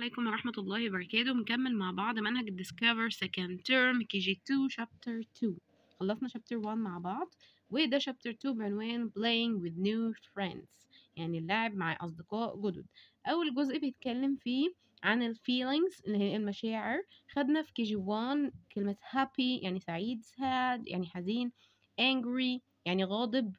عليكم ورحمة الله وبركاته بنكمل مع بعض منهج Discover Second Term kg 2 Chapter 2 خلصنا Chapter 1 مع بعض وده Chapter 2 بعنوان Playing with New Friends يعني اللعب مع أصدقاء جدد أول جزء بيتكلم فيه عن ال feelings اللي هي المشاعر خدنا في kg 1 كلمة happy يعني سعيد sad يعني حزين angry يعني غاضب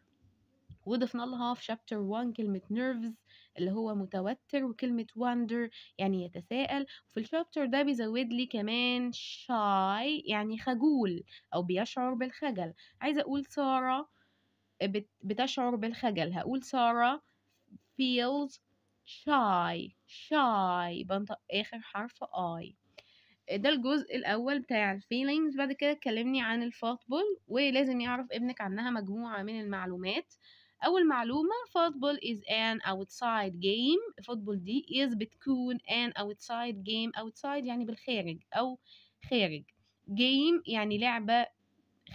وضفنا لها في شابتر 1 كلمة nerves اللي هو متوتر وكلمة wonder يعني يتساءل وفي الشابتر ده بيزود لي كمان shy يعني خجول أو بيشعر بالخجل عايزة أقول سارة بتشعر بالخجل هقول سارة feels shy shy بنطق آخر حرف I ده الجزء الأول بتاع الفيلينجز بعد كده اتكلمني عن الفوتبول ولازم يعرف ابنك عنها مجموعة من المعلومات أول معلومة football is an outside game football دي is بتكون an outside game outside يعني بالخارج أو خارج game يعني لعبة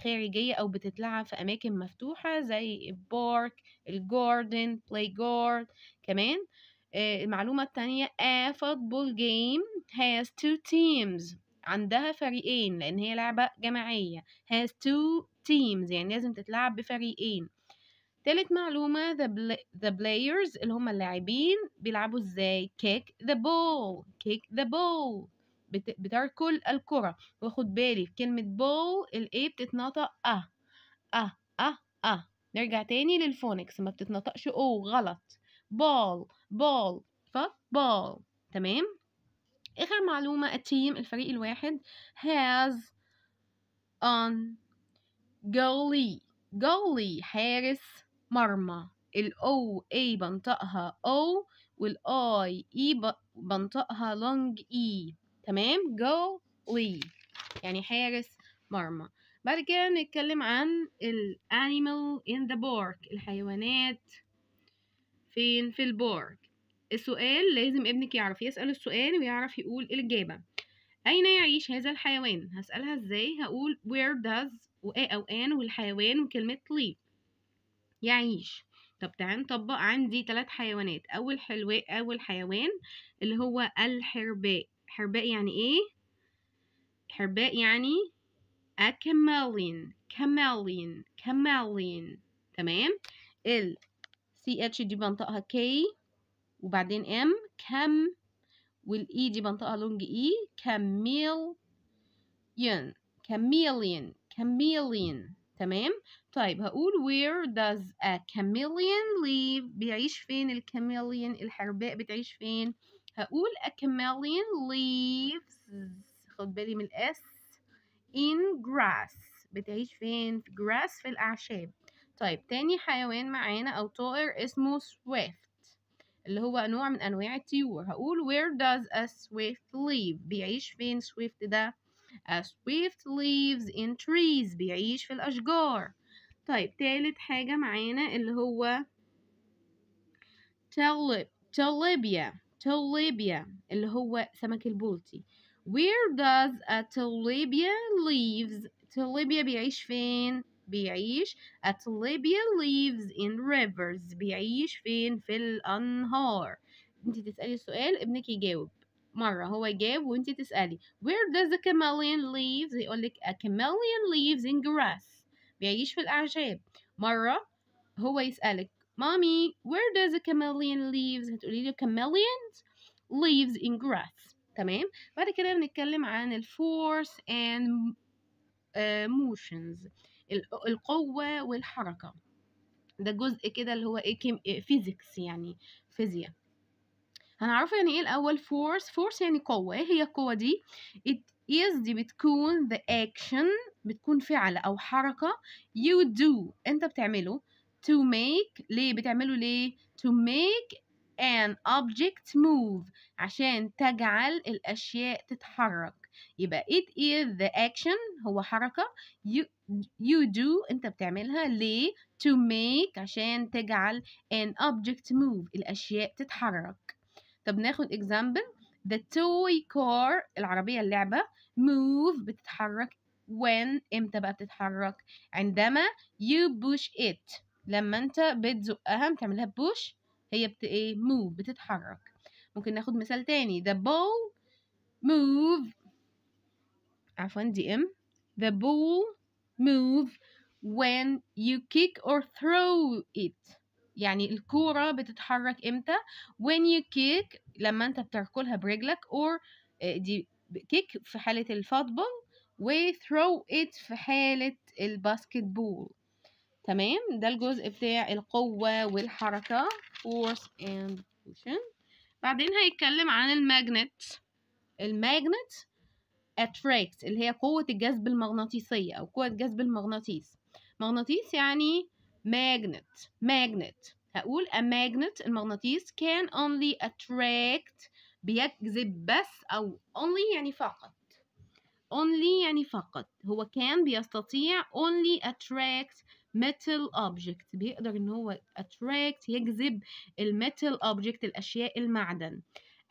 خارجية أو بتتلعب في أماكن مفتوحة زي البارك الجاردن بلاي جارد كمان آه، المعلومة التانية a football game has two teams عندها فريقين لأن هي لعبة جماعية has two teams يعني لازم تتلعب بفريقين تالت معلومة the, players اللي هم اللاعبين بيلعبوا ازاي kick the ball kick the ball بتاركل بتركل الكرة واخد بالي في كلمة ball الايه بتتنطق اه اه اه اه نرجع تاني للفونكس ما بتتنطقش او غلط ball ball ف ball تمام اخر معلومة التيم الفريق الواحد has on goalie goalie حارس مرمى الاو اي بنطقها او والاي اي e بنطقها لونج اي e، تمام جو لي يعني حارس مرمى بعد كده نتكلم عن ال animal in the park الحيوانات فين في البارك السؤال لازم ابنك يعرف يسأل السؤال ويعرف يقول الإجابة أين يعيش هذا الحيوان هسألها إزاي هقول where does و أو أن والحيوان وكلمة live يعيش طب تعال نطبق عندي ثلاث حيوانات اول حلوة اول حيوان اللي هو الحرباء حرباء يعني ايه حرباء يعني a كمالين كمالين تمام ال سي اتش دي بنطقها كي وبعدين ام كم والاي e، دي بنطقها لونج اي e، كاميليون كاميليون كاميليون تمام طيب هقول where does a chameleon live بيعيش فين الكاميليون الحرباء بتعيش فين هقول a chameleon lives خد بالي من الاس in grass بتعيش فين في grass في الاعشاب طيب تاني حيوان معانا او طائر اسمه swift اللي هو نوع من انواع الطيور هقول where does a swift live بيعيش فين swift ده A swift leaves in trees بيعيش في الأشجار طيب تالت حاجة معانا اللي هو تولب توليبيا توليبيا اللي هو سمك البولتي. Where does a tilapia lives tilapia بيعيش فين بيعيش a tilapia lives in rivers بيعيش فين في الأنهار انت تسألي السؤال ابنك يجاوب مرة هو جاب وانت تسألي where does the chameleon live يقول لك a chameleon lives in grass بيعيش في الأعشاب مرة هو يسألك mommy where does a chameleon lives هتقولي له chameleons lives in grass تمام بعد كده بنتكلم عن الفورس and uh, motions القوة والحركة ده جزء كده اللي هو ايه فيزيكس آه، يعني فيزياء هنعرفه يعني ايه الاول force force يعني قوه ايه هي القوه دي it is دي بتكون the action بتكون فعل او حركه you do انت بتعمله to make ليه بتعمله ليه to make an object move عشان تجعل الاشياء تتحرك يبقى it is the action هو حركه you, you do انت بتعملها ليه to make عشان تجعل an object move الاشياء تتحرك طب ناخد اكزامبل the toy car العربية اللعبة move بتتحرك when امتى بقى بتتحرك عندما you push it لما انت بتزقها بتعملها push هي بت ايه move بتتحرك ممكن ناخد مثال تاني the ball move عفوا دي ام the ball move when you kick or throw it يعني الكورة بتتحرك امتى when you kick لما انت بتركلها برجلك or آه، دي كيك في حالة الفوتبول و throw it في حالة الباسكت بول تمام ده الجزء بتاع القوة والحركة force and motion بعدين هيتكلم عن الماجنت الماجنت attract اللي هي قوة الجذب المغناطيسية أو قوة الجذب المغناطيس مغناطيس يعني magnet magnet هقول a magnet المغناطيس can only attract بيجذب بس أو only يعني فقط only يعني فقط هو كان بيستطيع only attract metal object بيقدر ان هو attract يجذب metal object الاشياء المعدن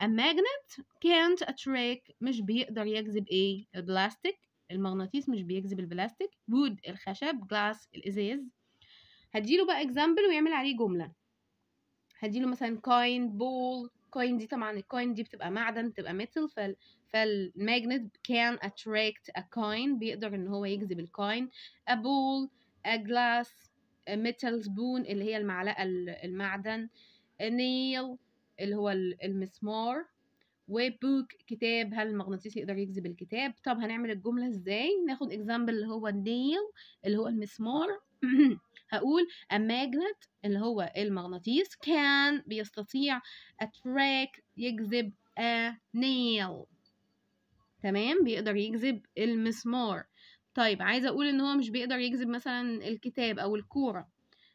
a magnet can't attract مش بيقدر يجذب ايه البلاستيك المغناطيس مش بيجذب البلاستيك wood الخشب glass الازاز هديله بقى اكزامبل ويعمل عليه جمله هديله مثلا كوين بول كوين دي طبعا الكوين دي بتبقى معدن بتبقى ميتال فال فالماجنت كان اتراكت ا كوين بيقدر ان هو يجذب الكوين ا بول ا جلاس ميتال سبون اللي هي المعلقه المعدن نيل اللي هو المسمار وبوك كتاب هل المغناطيس يقدر يجذب الكتاب طب هنعمل الجمله ازاي ناخد اكزامبل اللي هو النيل اللي هو المسمار هقول a magnet اللي هو المغناطيس كان بيستطيع attract يجذب a nail تمام بيقدر يجذب المسمار طيب عايزة أقول إن هو مش بيقدر يجذب مثلا الكتاب أو الكورة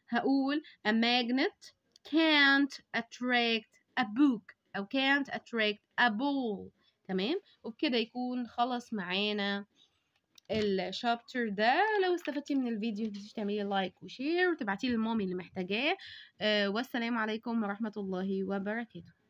هقول a magnet can't attract a book أو can't attract a ball تمام وبكده يكون خلص معانا الشابتر ده لو استفدتي من الفيديو متنسيش تعملي لايك وشير وتبعتيه للمامي اللي محتاجاه آه، والسلام عليكم ورحمه الله وبركاته